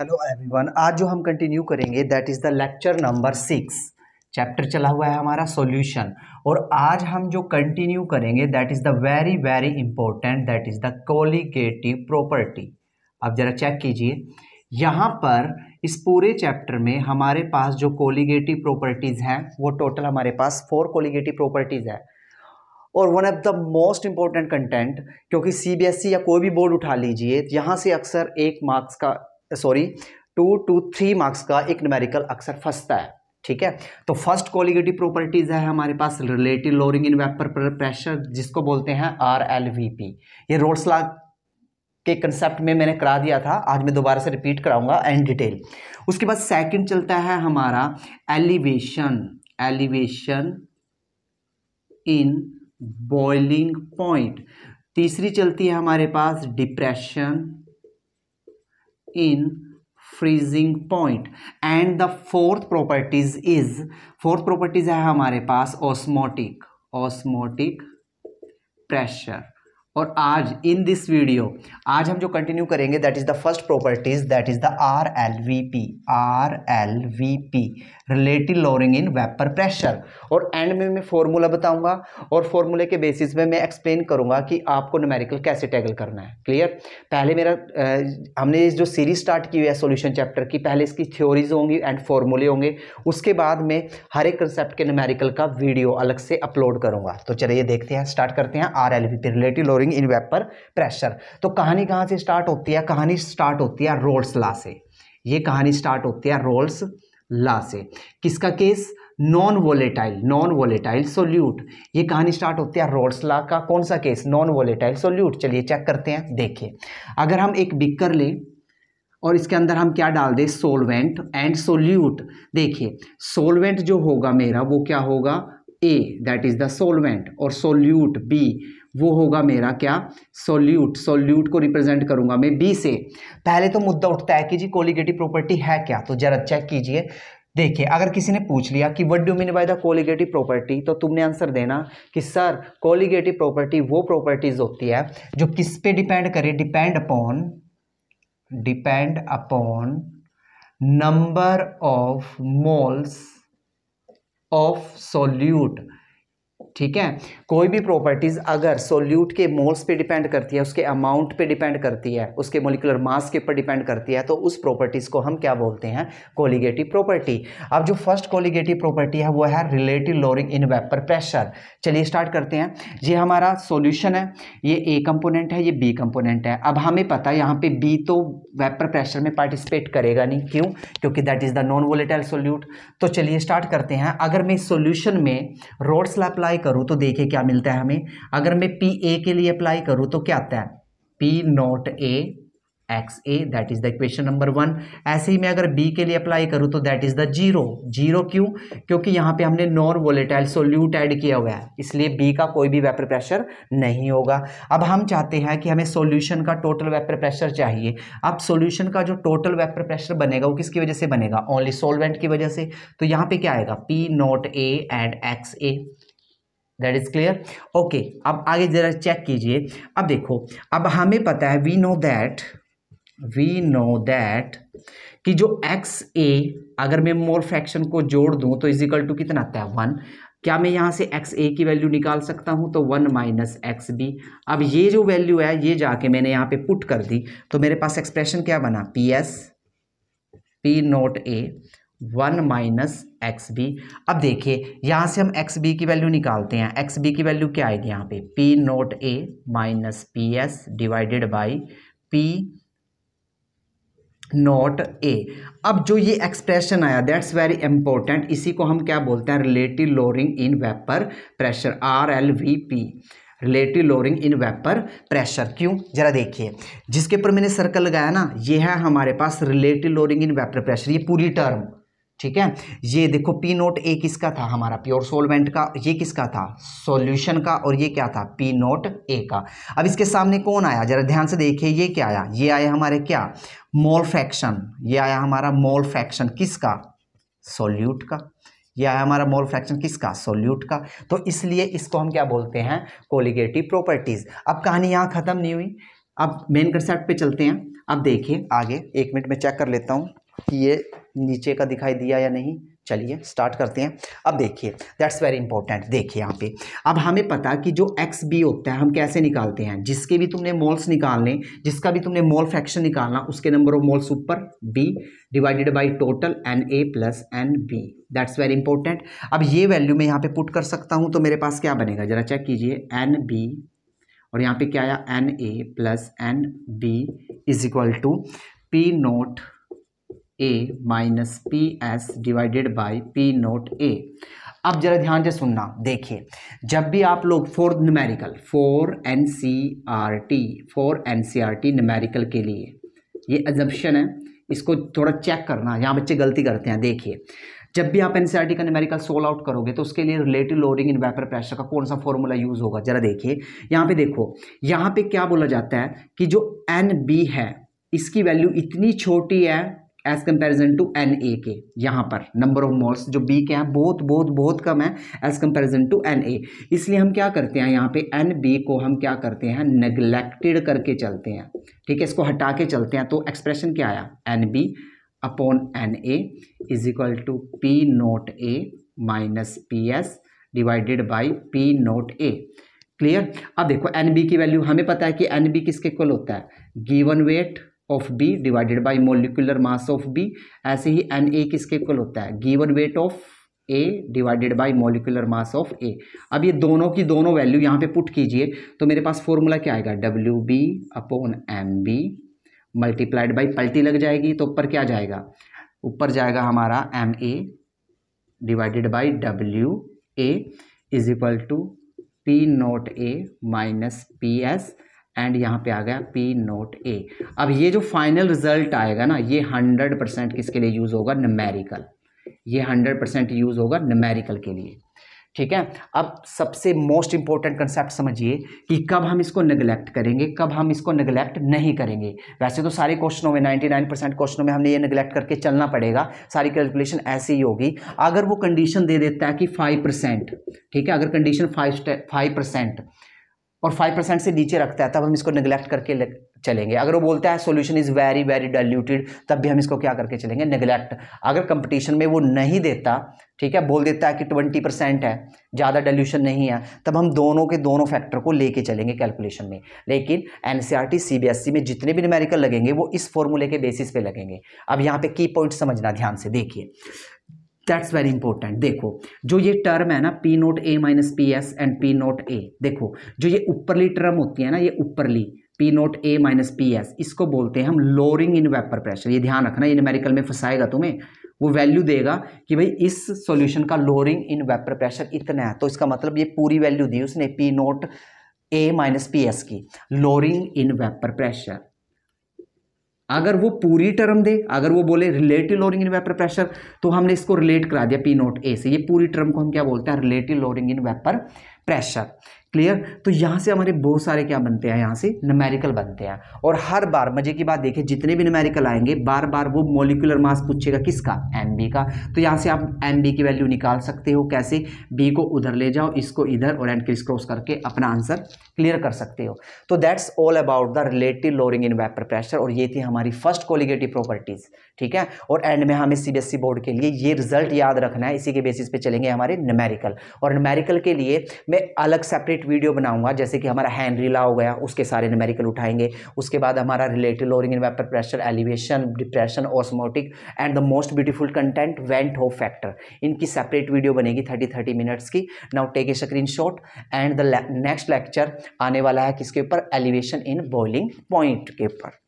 hello everyone आज जो हम कंटिन्यू करेंगे that is the lecture number six chapter चला हुआ है हमारा सॉल्यूशन और आज हम जो कंटिन्यू करेंगे that is the very very important that is the colligative property आप ज़रा चेक कीजिए यहाँ पर इस पूरे चैप्टर में हमारे पास जो कोलिगेटिव प्रॉपर्टीज़ हैं वो टोटल हमारे पास फोर कोलिगेटिव प्रॉपर्टीज़ है और one of the most important content क्योंकि सीबीएसई e या कोई भी बोर्ड उठा लीजिए यहाँ से अक्सर एक मार्क्स का sorry two two three marks का एक न्यूमेरिकल अक्सर फंसता है ठीक है तो फर्स्ट क्वालिगेटिव प्रॉपर्टीज है हमारे पास relative lowering in vapour pressure जिसको बोलते हैं आर एल वी पी ये रोड्स लॉ के कंसेप्ट में मैंने करा दिया था आज मैं दोबारा से रिपीट कराऊंगा एंड डिटेल उसके बाद सेकंड चलता है हमारा elevation elevation in boiling point तीसरी चलती है हमारे पास depression in freezing point and the fourth properties is fourth properties है हमारे पास ऑस्मोटिक ऑस्मोटिक प्रेशर और आज इन दिस वीडियो आज हम जो कंटिन्यू करेंगे that is the first properties that is the R L V P R L V P relative lowering in vapour pressure और and में मैं फॉर्मूला बताऊंगा और फॉर्मूले के बेसिस में मैं एक्सप्लेन करूंगा कि आपको न्यूमेरिकल कैसे टैगल करना है क्लियर पहले मेरा हमने जो सीरीज स्टार्ट की हुई है सोल्यूशन चैप्टर की पहले इसकी थ्योरीज होंगी एंड फॉर्मूले होंगे उसके बाद में हर एक कंसेप्ट के न्यूमेरिकल का वीडियो अलग से अपलोड करूँगा तो चलिए देखते हैं स्टार्ट करते हैं R L V P relative lowering storing in vapour pressure तो कहानी कहाँ से स्टार्ट होती है कहानी स्टार्ट होती है रोल्स ला से ये कहानी स्टार्ट होती है रोल्स ला से किसका case non volatile non volatile solute ये कहानी स्टार्ट होती है रोल्स ला का कौन सा केस नॉन वोलेटाइल सोल्यूट चलिए चेक करते हैं देखिए अगर हम एक बिकर लें और इसके अंदर हम क्या डाल दें सोलवेंट एंड सोल्यूट देखिए सोलवेंट जो होगा मेरा वो क्या होगा A that is the solvent और सोल्यूट बी वो होगा मेरा क्या सोल्यूट सोल्यूट को रिप्रेजेंट करूंगा मैं बी से पहले तो मुद्दा उठता है कि जी कोलिगेटिव प्रॉपर्टी है क्या तो जरा चेक कीजिए देखिए अगर किसी ने पूछ लिया कि what do mean by the colligative property तो तुमने आंसर देना कि सर कोलिगेटिव प्रॉपर्टी वो प्रॉपर्टीज होती है जो किस पे डिपेंड करे depend upon depend upon number of moles of solute ठीक है कोई भी प्रॉपर्टीज़ अगर सोल्यूट के मोल्स पे डिपेंड करती है उसके अमाउंट पे डिपेंड करती है उसके मोलिकुलर मास के ऊपर डिपेंड करती है तो उस प्रॉपर्टीज़ को हम क्या बोलते हैं कोलिगेटिव प्रॉपर्टी अब जो फर्स्ट कोलिगेटिव प्रॉपर्टी है वो है relative lowering in vapour pressure चलिए स्टार्ट करते हैं ये हमारा सोल्यूशन है ये ए कंपोनेंट है ये बी कंपोनेंट है अब हमें पता है यहाँ पे बी तो वेपर प्रेशर में पार्टिसिपेट करेगा नहीं क्यों क्योंकि that is the non volatile solute तो चलिए स्टार्ट करते हैं अगर मैं सोल्यूशन में रोड्स अप्लाई अप्लाई करूँ तो देखिए क्या मिलता है हमें अगर मैं पी ए के लिए अप्लाई करूँ तो क्या आता है P naught A X A that is the equation number one ऐसे ही मैं अगर बी के लिए अप्लाई करूँ तो that is the zero zero क्यों क्योंकि यहाँ पे हमने नॉन वोलेटाइल सोल्यूट ऐड किया हुआ है इसलिए बी का कोई भी वेपर प्रेशर नहीं होगा अब हम चाहते हैं कि हमें सोल्यूशन का टोटल वेपर प्रेशर चाहिए अब सोल्यूशन का जो टोटल वेपर प्रेशर बनेगा वो किसकी वजह से बनेगा ओनली सोलवेंट की वजह से तो यहाँ पे क्या आएगा P naught A and X A that is clear okay अब आगे ज़रा चेक कीजिए अब देखो अब हमें पता है we know that we know that कि जो एक्स ए अगर मैं मोर फ्रैक्शन को जोड़ दूं तो इजिकल टू कितना आता है वन क्या मैं यहाँ से एक्स ए की वैल्यू निकाल सकता हूं तो वन माइनस एक्स बी अब ये जो वैल्यू है ये जाके मैंने यहाँ पे पुट कर दी तो मेरे पास एक्सप्रेशन क्या बना P S P naught A one minus X B अब देखिए यहाँ से हम एक्स बी की वैल्यू निकालते हैं एक्स बी की वैल्यू क्या आएगी यहाँ पे P naught A minus P S divided by P naught A अब जो ये एक्सप्रेशन आया दैट्स वेरी इंपॉर्टेंट इसी को हम क्या बोलते हैं relative lowering in vapour pressure R L V P relative lowering in vapour pressure क्यों जरा देखिए जिसके ऊपर मैंने सर्कल लगाया ना ये है हमारे पास relative lowering in vapour pressure ये पूरी टर्म ठीक है ये देखो पी नोट ए किसका था हमारा प्योर सोलवेंट का ये किसका था सॉल्यूशन का और ये क्या था पी नोट ए का अब इसके सामने कौन आया जरा ध्यान से देखिए ये क्या आया ये आया हमारे क्या मोल फ्रैक्शन ये आया हमारा मोल फ्रैक्शन किसका सोल्यूट का ये आया हमारा मोल फ्रैक्शन किसका सोल्यूट का तो इसलिए इसको हम क्या बोलते हैं कोलिगेटिव प्रॉपर्टीज़ अब कहानी यहाँ ख़त्म नहीं हुई अब मेन कंसेप्ट पे चलते हैं अब देखिए आगे एक मिनट में चेक कर लेता हूँ कि ये नीचे का दिखाई दिया या नहीं चलिए स्टार्ट करते हैं अब देखिए दैट्स वेरी इंपॉर्टेंट देखिए यहाँ पे अब हमें पता कि जो एक्स बी होता है हम कैसे निकालते हैं जिसके भी तुमने मोल्स निकालने जिसका भी तुमने मोल फ्रैक्शन निकालना उसके नंबर ऑफ मोल्स ऊपर B divided by total N A plus N B that's very important अब ये वैल्यू मैं यहाँ पे पुट कर सकता हूँ तो मेरे पास क्या बनेगा जरा चेक कीजिए एन बी और यहाँ पे क्या आया N A plus N B is equal to P naught A minus P S divided by P naught A अब जरा ध्यान से सुनना देखिए जब भी आप लोग four numerical four N C E T four N C E T numerical के लिए ये एजम्पन है इसको थोड़ा चेक करना यहाँ बच्चे गलती करते हैं देखिए जब भी आप N C E R T numerical solve out करोगे तो उसके लिए relative lowering in vapour pressure का कौन सा फॉर्मूला यूज़ होगा जरा देखिए यहाँ पे देखो यहाँ पे क्या बोला जाता है कि जो एन बी है इसकी वैल्यू इतनी छोटी है as comparison to N A के यहाँ पर नंबर ऑफ मॉल्स जो बी के हैं बहुत बहुत बहुत कम है as comparison to N A इसलिए हम क्या करते हैं यहाँ पे एन बी को हम क्या करते हैं नेग्लेक्टेड करके चलते हैं ठीक है इसको हटा के चलते हैं तो एक्सप्रेशन क्या आया N B upon N A is equal to P naught A minus P S divided by P naught A clear अब देखो एन बी की वैल्यू हमें पता है कि एन बी किसके इक्वल होता है given weight of B divided by molecular mass of B ऐसे ही एन ए किसके इक्वल होता है given weight of A divided by molecular mass of A अब ये दोनों की दोनों वैल्यू यहाँ पे पुट कीजिए तो मेरे पास फॉर्मूला क्या आएगा W B upon M B multiplied by पल्टी लग जाएगी तो ऊपर क्या जाएगा ऊपर जाएगा हमारा M A divided by W A is equal to P naught A minus P S and यहाँ पे आ गया पी नोट ए अब ये जो फाइनल रिजल्ट आएगा ना ये हंड्रेड परसेंट किसके लिए यूज़ होगा नमेरिकल ये हंड्रेड परसेंट यूज़ होगा नमेरिकल के लिए ठीक है अब सबसे मोस्ट इंपॉर्टेंट कंसेप्ट समझिए कि कब हम इसको निगलेक्ट करेंगे कब हम इसको निगलेक्ट नहीं करेंगे वैसे तो सारे क्वेश्चनों में 99 परसेंट क्वेश्चनों में हमने ये निगलेक्ट करके चलना पड़ेगा सारी कैलकुलेशन ऐसी ही होगी अगर वो कंडीशन दे देता है कि फाइव परसेंट ठीक है अगर कंडीशन फाइव फाइव परसेंट और फाइव परसेंट से नीचे रखता है तब हम इसको निगलेक्ट करके चलेंगे अगर वो बोलता है solution is very very diluted तब भी हम इसको क्या करके चलेंगे निगलेक्ट अगर कंपटीशन में वो नहीं देता ठीक है बोल देता है कि ट्वेंटी परसेंट है ज़्यादा डल्यूशन नहीं है तब हम दोनों के दोनों फैक्टर को लेके चलेंगे कैलकुलेशन में लेकिन एन सी e e में जितने भी न्यूमेरिकल लगेंगे वो इस फॉर्मूले के बेसिस पे लगेंगे अब यहाँ पे की पॉइंट समझना ध्यान से देखिए दैट्स वेरी इंपॉर्टेंट देखो जो ये टर्म है ना P naught A minus P S and P naught A देखो जो ये ऊपरली टर्म होती है ना ये ऊपरली P naught A minus P S इसको बोलते हैं हम लोअरिंग इन वेपर प्रेशर ये ध्यान रखना ये न्यूमेरिकल में फंसाएगा तुम्हें वो वैल्यू देगा कि भाई इस सॉल्यूशन का लोअरिंग इन वेपर प्रेशर इतना है तो इसका मतलब ये पूरी वैल्यू दी उसने P naught A minus P S की लोअरिंग इन वेपर प्रेशर अगर वो पूरी टर्म दे अगर वो बोले relative lowering in vapour pressure तो हमने इसको रिलेट करा दिया पी नोट ए से ये पूरी टर्म को हम क्या बोलते हैं relative lowering in vapour pressure clear तो यहाँ से हमारे बहुत सारे क्या बनते हैं यहाँ से नमेरिकल बनते हैं और हर बार मजे की बात देखें जितने भी नमेरिकल आएंगे बार बार वो मोलिकुलर मास पूछेगा किसका एम का तो यहाँ से आप एम की वैल्यू निकाल सकते हो कैसे बी को उधर ले जाओ इसको इधर और एंड क्रिस क्रॉस करके अपना आंसर क्लियर कर सकते हो तो that's all about the relative lowering in vapour pressure और ये थी हमारी फर्स्ट कोलिगेटिव प्रॉपर्टीज़ ठीक है और एंड में हमें सी बोर्ड e के लिए ये रिजल्ट याद रखना है इसी के बेसिस पे चलेंगे हमारे नमेरिकल और नमेरिकल के लिए मैं अलग सेपरेट सेपरेट वीडियो बनाऊंगा जैसे कि हमारा हैंनरीला हो गया उसके सारे नमेरिकल उठाएंगे उसके बाद हमारा relative lowering in vapour pressure elevation depression osmotic and the most beautiful content van 't Hoff factor इनकी सेपरेट वीडियो बनेगी थर्टी थर्टी मिनट्स की now take a screenshot and the next lecture आने वाला है किसके ऊपर एलिवेशन इन बॉइलिंग पॉइंट के ऊपर